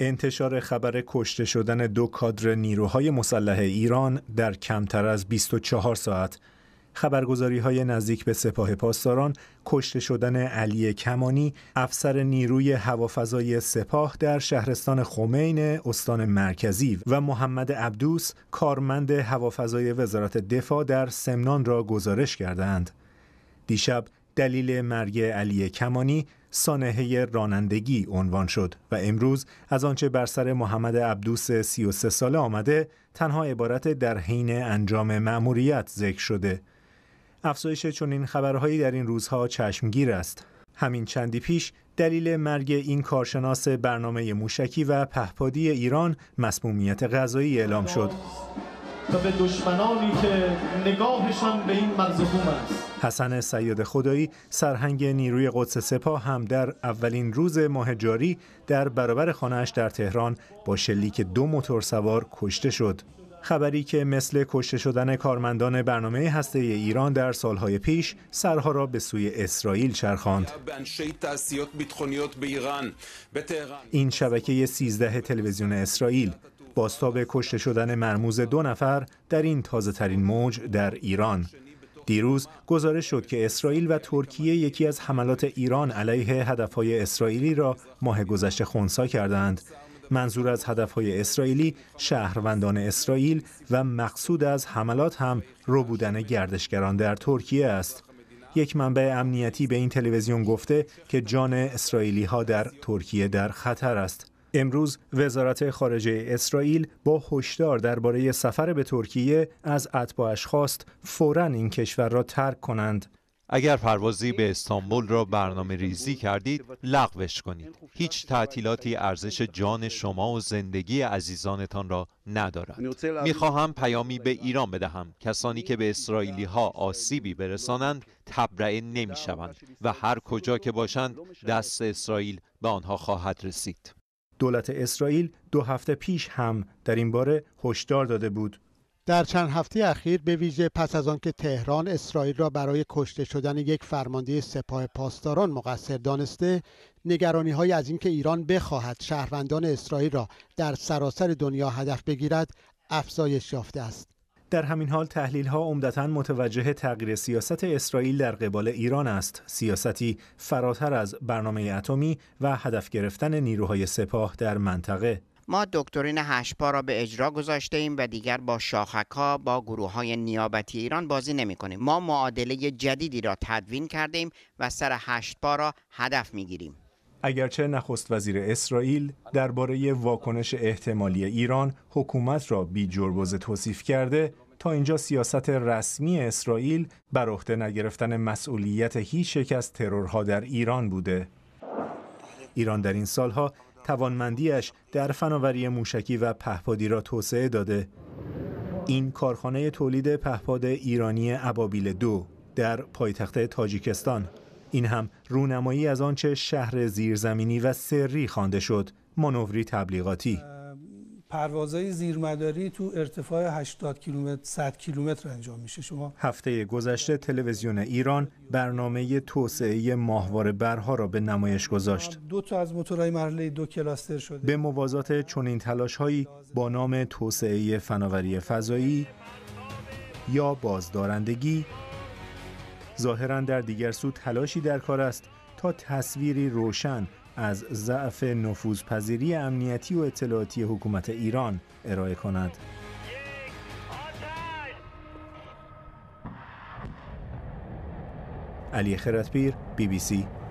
انتشار خبر کشته شدن دو کادر نیروهای مسلح ایران در کمتر از 24 ساعت خبرگزاری های نزدیک به سپاه پاسداران کشته شدن علی کمانی افسر نیروی هوافضای سپاه در شهرستان خمین استان مرکزی و محمد عبدوس کارمند هوافضای وزارت دفاع در سمنان را گزارش کردند دیشب دلیل مرگ علی کمانی سانحه رانندگی عنوان شد و امروز از آنچه بر سر محمد عبدوس 33 ساله آمده تنها عبارت در حین انجام مأموریت ذکر شده افزایش چنین خبرهایی در این روزها چشمگیر است همین چندی پیش دلیل مرگ این کارشناس برنامه موشکی و پهپادی ایران مسمومیت غذایی اعلام شد و به دشمنانی که نگاهشان به این ملزوم است حسن سید خدایی سرهنگ نیروی قدس سپاه هم در اولین روز ماه جاری در برابر خانهاش در تهران با شلیک دو موتور سوار کشته شد خبری که مثل کشته شدن کارمندان برنامه هسته ایران در سالهای پیش سرها را به سوی اسرائیل چرخاند این شبکه 13 تلویزیون اسرائیل باستاب کشته شدن مرموز دو نفر در این تازه ترین موج در ایران. دیروز گزارش شد که اسرائیل و ترکیه یکی از حملات ایران علیه هدفهای اسرائیلی را ماه گذشته خونسا کردند. منظور از هدفهای اسرائیلی شهروندان اسرائیل و مقصود از حملات هم بودن گردشگران در ترکیه است. یک منبع امنیتی به این تلویزیون گفته که جان اسرائیلی ها در ترکیه در خطر است. امروز وزارت خارجه اسرائیل با هشدار درباره سفر به ترکیه از اتباعش خواست فورا این کشور را ترک کنند. اگر پروازی به استانبول را برنامه ریزی کردید لغوش کنید هیچ تعطیلاتی ارزش جان شما و زندگی عزیزانتان را ندارد میخواهم پیامی به ایران بدهم کسانی که به اسرائیلی ها آسیبی برسانند تبرئه نمیشوند و هر کجا که باشند دست اسرائیل به آنها خواهد رسید دولت اسرائیل دو هفته پیش هم در این باره هشدار داده بود. در چند هفته اخیر به ویژه پس از آنکه تهران اسرائیل را برای کشته شدن یک فرمانده سپاه پاسداران مقصر دانسته نگرانی های از اینکه ایران بخواهد شهروندان اسرائیل را در سراسر دنیا هدف بگیرد افزایش یافته است در همین حال تحلیل ها عمدتا متوجه تغییر سیاست اسرائیل در قبال ایران است سیاستی فراتر از برنامه اتمی و هدف گرفتن نیروهای سپاه در منطقه ما دکترین هشپا را به اجرا گذاشته ایم و دیگر با شاخک ها با گروه های نیابتی ایران بازی نمی کنیم. ما معادله جدیدی را تدوین کرده ایم و سر هشپا را هدف می گیریم. اگرچه نخست وزیر اسرائیل درباره واکنش احتمالی ایران حکومت را بی جربوز توصیف کرده تا اینجا سیاست رسمی اسرائیل بر عهده نگرفتن مسئولیت هیچ یک از ترورها در ایران بوده ایران در این سالها توانمندیش در فناوری موشکی و پهپادی را توسعه داده این کارخانه تولید پهپاد ایرانی ابابیل دو در پایتخت تاجیکستان این هم رونمایی از آنچه شهر زیرزمینی و سری خوانده شد مانوری تبلیغاتی پروازهای زیرمداری تو ارتفاع 80 کیلومتر 100 کیلومتر انجام میشه شما هفته گذشته تلویزیون ایران برنامه توسعه ماهواره برها را به نمایش گذاشت دو تا از موتورهای مرحله دو کلاستر شده به موازات چنین هایی با نام توسعه فناوری فضایی یا بازدارندگی ظاهرا در دیگر سو تلاشی در کار است تا تصویری روشن از ضعف نفوذپذیری امنیتی و اطلاعاتی حکومت ایران ارائه کند. علی خرتپیر بی بی سی